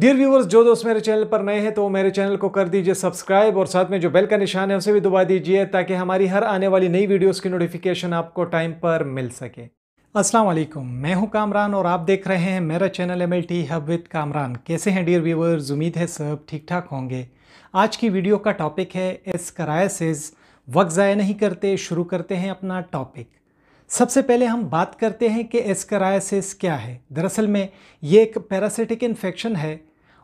dear viewers जो दोस्त मेरे चैनल पर नए हैं तो मेरे चैनल को कर दीजिए सब्सक्राइब और साथ में जो बेल का निशान है उसे भी दबा दीजिए ताकि हमारी हर आने वाली नई वीडियोस की नोटिफिकेशन आपको टाइम पर मिल सके अस्सलाम वालेकुम मैं हूं कामरान और आप देख रहे हैं मेरा channel M L T hub with Kamran कैसे हैं डियर व्यूवर्स उम्मीद है सब ठीक ठाक होंगे आज की वीडियो का टॉपिक है एस करायसेज वक्त ज़ाय नहीं करते शुरू करते हैं अपना टॉपिक सबसे पहले हम बात करते हैं कि एस्कराइसिस क्या है दरअसल में ये एक पैरासिटिक इन्फेक्शन है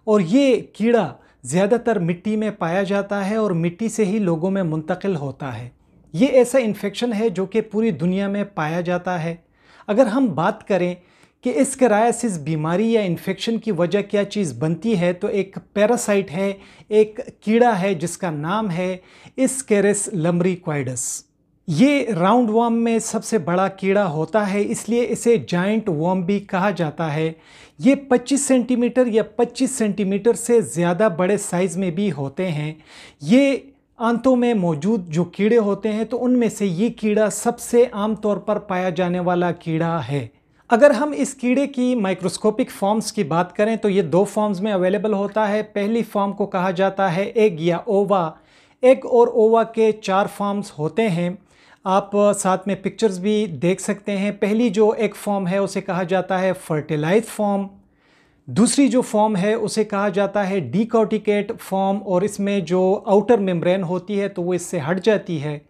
और ये कीड़ा ज़्यादातर मिट्टी में पाया जाता है और मिट्टी से ही लोगों में मुंतकिल होता है ये ऐसा इन्फेक्शन है जो कि पूरी दुनिया में पाया जाता है अगर हम बात करें कि इस करायासिस बीमारी या इन्फेक्शन की वजह क्या चीज़ बनती है तो एक पैरासाइट है एक कीड़ा है जिसका नाम है इस लमरी क्वाइडस ये राउंड वर्म में सबसे बड़ा कीड़ा होता है इसलिए इसे जाइंट वर्म भी कहा जाता है ये 25 सेंटीमीटर या 25 सेंटीमीटर से ज़्यादा बड़े साइज़ में भी होते हैं ये आंतों में मौजूद जो कीड़े होते हैं तो उनमें से ये कीड़ा सबसे आम तौर पर पाया जाने वाला कीड़ा है अगर हम इस कीड़े की माइक्रोस्कोपिक फॉर्म्स की बात करें तो ये दो फॉर्म्स में अवेलेबल होता है पहली फॉर्म को कहा जाता है एग या ओवा एग और ओवा के चार फॉर्म्स होते हैं आप साथ में पिक्चर्स भी देख सकते हैं पहली जो एक फॉर्म है उसे कहा जाता है फर्टिलाइज फॉर्म दूसरी जो फॉर्म है उसे कहा जाता है डिकॉटिकेट फॉर्म और इसमें जो आउटर मेम्ब्रेन होती है तो वो इससे हट जाती है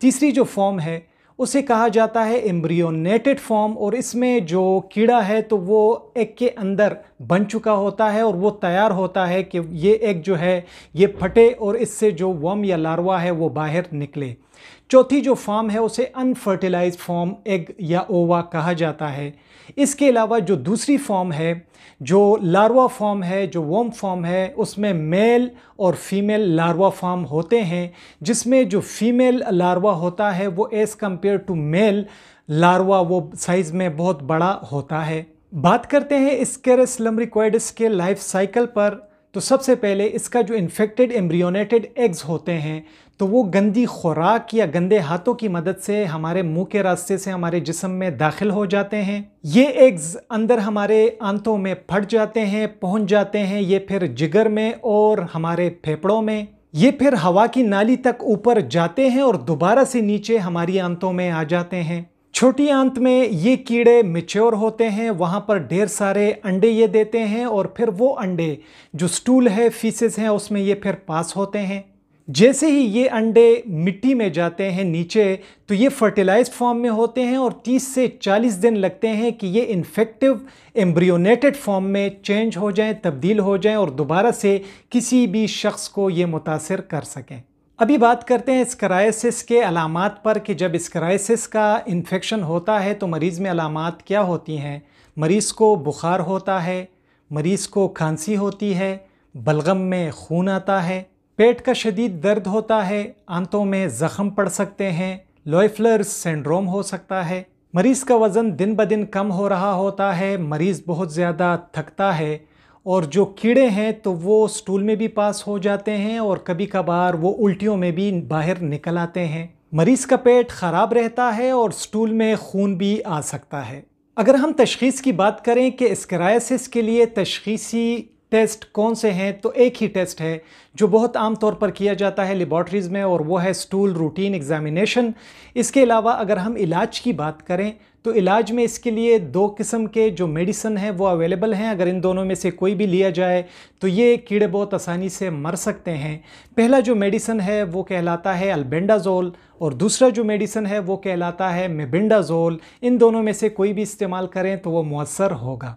तीसरी जो फॉर्म है उसे कहा जाता है एम्ब्रियोनेटेड फॉर्म और इसमें जो कीड़ा है तो वो एक के अंदर बन चुका होता है और वो तैयार होता है कि ये एक जो है ये फटे और इससे जो वम या लार्वा है वो बाहर निकले चौथी जो फॉर्म है उसे अनफर्टिलाइज फॉर्म एग या ओवा कहा जाता है इसके अलावा जो दूसरी फॉर्म है जो लार्वा फॉर्म है जो वम फॉर्म है उसमें मेल और फीमेल लार्वा फॉर्म होते हैं जिसमें जो फीमेल लार्वा होता है वो as compare to male larva वो साइज़ में बहुत बड़ा होता है बात करते हैं स्केरस लमरिक्वाइडस के लाइफ साइकिल पर तो सबसे पहले इसका जो इन्फेक्टेड एम्ब्रियोनेटेड एग्स होते हैं तो वो गंदी खुराक या गंदे हाथों की मदद से हमारे मुंह के रास्ते से हमारे जिसम में दाखिल हो जाते हैं ये एग्स अंदर हमारे आंतों में फट जाते हैं पहुंच जाते हैं ये फिर जिगर में और हमारे फेफड़ों में ये फिर हवा की नाली तक ऊपर जाते हैं और दोबारा से नीचे हमारी आंतों में आ जाते हैं छोटी आंत में ये कीड़े मेच्योर होते हैं वहाँ पर ढेर सारे अंडे ये देते हैं और फिर वो अंडे जो स्टूल है फीसेस हैं उसमें ये फिर पास होते हैं जैसे ही ये अंडे मिट्टी में जाते हैं नीचे तो ये फ़र्टिलाइज फॉर्म में होते हैं और 30 से 40 दिन लगते हैं कि ये इन्फेक्टिव एम्ब्रियोनेटेड फॉर्म में चेंज हो जाएं, तब्दील हो जाएं और दोबारा से किसी भी शख्स को ये मुतासर कर सकें अभी बात करते हैं स्क्राइसिस के अलामत पर कि जब स्क्राइसिस का इन्फेक्शन होता है तो मरीज़ में अलामत क्या होती हैं मरीज़ को बुखार होता है मरीज़ को खांसी होती है बलगम में खून आता है पेट का शदीद दर्द होता है आंतों में ज़ख़म पड़ सकते हैं लॉयफ्लर सिंड्रोम हो सकता है मरीज़ का वज़न दिन ब दिन कम हो रहा होता है मरीज़ बहुत ज़्यादा थकता है और जो कीड़े हैं तो वो स्टूल में भी पास हो जाते हैं और कभी कभार वो उल्टियों में भी बाहर निकल आते हैं मरीज़ का पेट ख़राब रहता है और स्टूल में खून भी आ सकता है अगर हम तशखीस की बात करें कि स्क्रायसिस के लिए तशखीसी टेस्ट कौन से हैं तो एक ही टेस्ट है जो बहुत आम तौर पर किया जाता है लेबॉर्ट्रीज़ में और वो है स्टूल रूटीन एग्जामिनेशन इसके अलावा अगर हम इलाज की बात करें तो इलाज में इसके लिए दो किस्म के जो मेडिसन हैं वो अवेलेबल हैं अगर इन दोनों में से कोई भी लिया जाए तो ये कीड़े बहुत आसानी से मर सकते हैं पहला जो मेडिसन है वो कहलाता है अल्बेंडाजोल और दूसरा जो मेडिसन है वो कहलाता है मेबिंडाजोल इन दोनों में से कोई भी इस्तेमाल करें तो वो मौसर होगा